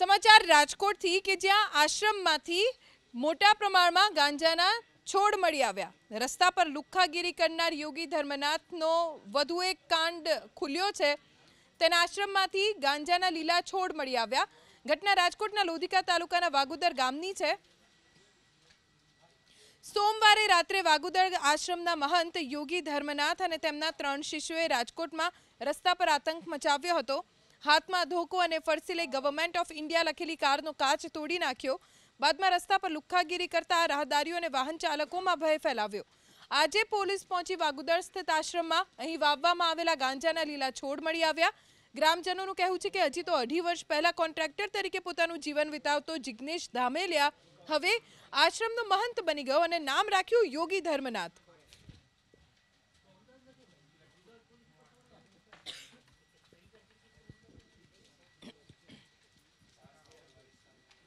સમાચાર રાજકોટથી કે જ્યાં આશ્રમમાંથી મોટા પ્રમાણમાં ગાંજાના છોડ મળી આવ્યા રસ્તા પર લુખ્ખાગીરી કરનાર યોગી ધર્મનાથનો વધુ એક કાંડ ખુલ્યો છે તેના આશ્રમમાંથી ગાંજાના લીલા છોડ મળી આવ્યા ઘટના રાજકોટના લોધિકા તાલુકાના વાગુદર ગામની છે સોમવારે રાત્રે વાગુદર આશ્રમના મહંત યોગી ધર્મનાથ અને તેમના ત્રણ શિષ્યોએ રાજકોટમાં રસ્તા પર આતંક મચાવ્યો હતો હાથમાં ધોકો અને ફરસી લઈ ગવર્મેન્ટ ઓફ ઇન્ડિયા લખેલી કારનો કાચ તોડી નાખ્યો બાદમાં રસ્તા પર લુખ્ખાગીરી કરતા રાહદારીઓ અને વાહન ચાલકોમાં ભય ફેલાવ્યો આજે પોલીસ પહોંચી વાગુદર સ્થિત આશ્રમમાં અહીં વાવવામાં આવેલા ગાંજાના લીલા છોડ મળી આવ્યા ગ્રામજનોનું કહેવું છે કે હજી તો અઢી વર્ષ પહેલા કોન્ટ્રાક્ટર તરીકે પોતાનું જીવન વિતાવતો જિગ્નેશ ધામેલિયા હવે આશ્રમનો મહંત બની ગયો અને નામ રાખ્યું યોગી ધર્મનાથ